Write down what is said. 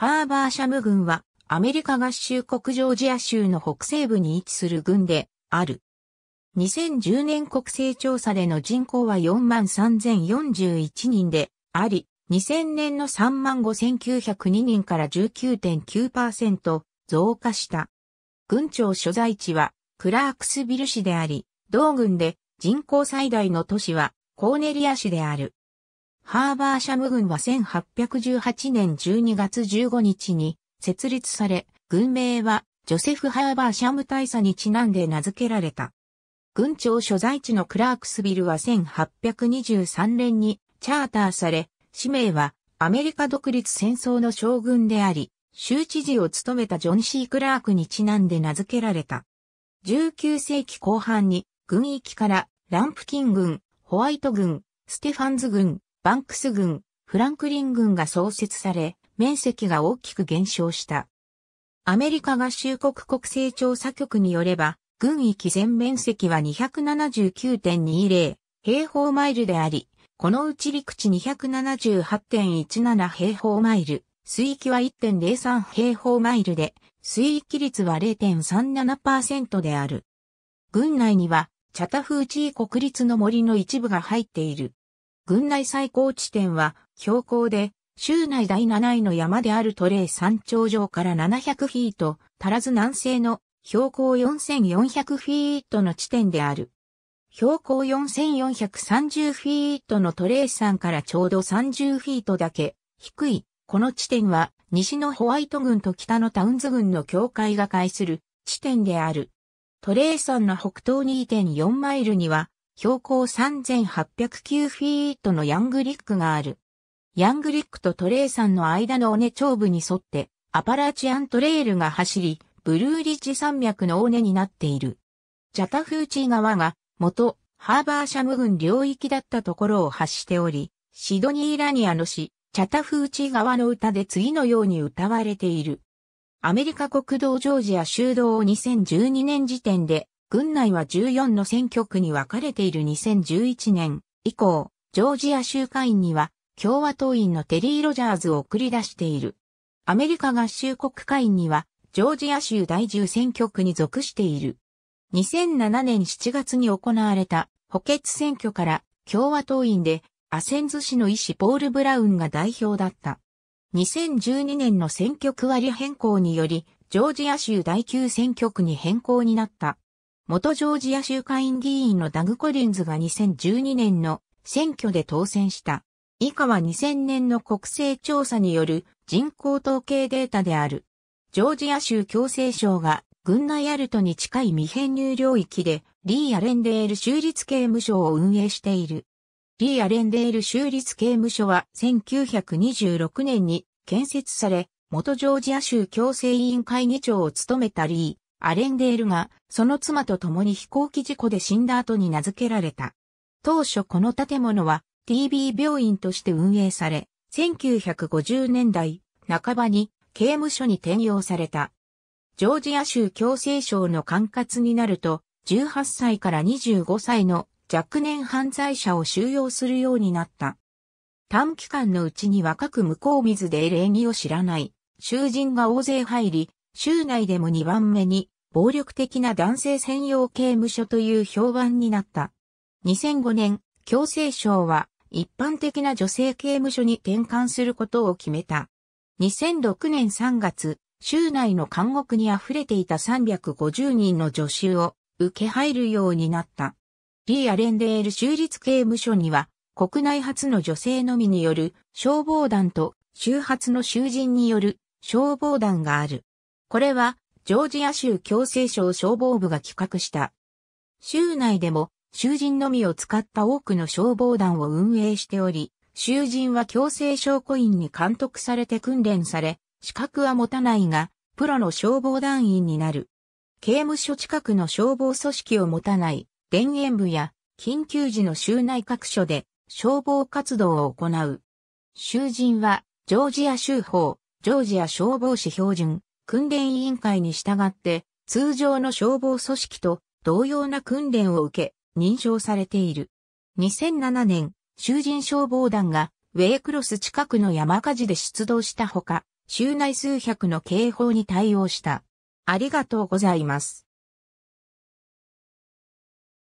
ハーバーシャム郡はアメリカ合衆国ジョージア州の北西部に位置する郡である。2010年国勢調査での人口は43,041人であり、2000年の35,902人から19.9%増加した。郡庁所在地はクラークスビル市であり、同郡で人口最大の都市はコーネリア市である。ハーバーシャム軍は1818年12月15日に設立され、軍名はジョセフ・ハーバーシャム大佐にちなんで名付けられた。軍庁所在地のクラークスビルは1823年にチャーターされ、氏名はアメリカ独立戦争の将軍であり、州知事を務めたジョン・シー・クラークにちなんで名付けられた。19世紀後半に、軍域からランプキン軍、ホワイト軍、ステファンズ軍、バンクス軍、フランクリン軍が創設され、面積が大きく減少した。アメリカ合衆国国勢調査局によれば、軍域全面積は279.20平方マイルであり、このうち陸地278.17平方マイル、水域は1.03平方マイルで、水域率は0.37%である。軍内には、チャタフーチー国立の森の一部が入っている。郡内最高地点は標高で州内第7位の山であるトレイ山頂上から700フィート、足らず南西の標高4400フィートの地点である。標高4430フィートのトレイ山からちょうど30フィートだけ低い。この地点は西のホワイト郡と北のタウンズ郡の境界が介する地点である。トレイ山の北東2.4マイルには標高3809フィートのヤングリックがある。ヤングリックとトレさ山の間の尾根頂部に沿って、アパラチアントレイルが走り、ブルーリッジ山脈の尾根になっている。ジャタフーチー川が、元、ハーバーシャム郡領域だったところを発しており、シドニーラニアの詩、チャタフーチ川の歌で次のように歌われている。アメリカ国道ジョージア州道を2012年時点で軍内は14の選挙区に分かれている2011年以降、ジョージア州会員には共和党員のテリー・ロジャーズを送り出している。アメリカ合衆国会員にはジョージア州第10選挙区に属している。2007年7月に行われた補欠選挙から共和党員でアセンズ市の医師ポール・ブラウンが代表だった。2012年の選挙区割り変更により、ジョージア州第9選挙区に変更になった。元ジョージア州会議員のダグ・コリンズが2012年の選挙で当選した。以下は2000年の国勢調査による人口統計データである。ジョージア州共生省が軍内アルトに近い未編入領域でリー・アレンデール州立刑務所を運営している。リー・アレンデール州立刑務所は1926年に建設され、元ジョージア州共生委員会議長を務めたリー、アレンデールが、その妻と共に飛行機事故で死んだ後に名付けられた。当初この建物は TB 病院として運営され、1950年代半ばに刑務所に転用された。ジョージア州強制省の管轄になると、18歳から25歳の若年犯罪者を収容するようになった。短期間のうちに若く向こう水で礼儀を知らない囚人が大勢入り、州内でも2番目に暴力的な男性専用刑務所という評判になった。2005年、強制省は一般的な女性刑務所に転換することを決めた。2006年3月、州内の監獄に溢れていた350人の助手を受け入るようになった。リー・アレンデール州立刑務所には国内初の女性のみによる消防団と州発の囚人による消防団がある。これはジョージア州強制省消防部が企画した。州内でも囚人のみを使った多くの消防団を運営しており、囚人は強制証拠員に監督されて訓練され、資格は持たないが、プロの消防団員になる。刑務所近くの消防組織を持たない田園部や緊急時の州内各所で消防活動を行う。囚人はジョージア州法、ジョージア消防士標準、訓練委員会に従って、通常の消防組織と同様な訓練を受け、認証されている。2007年、囚人消防団がウェイクロス近くの山火事で出動したほか、州内数百の警報に対応した。ありがとうございます。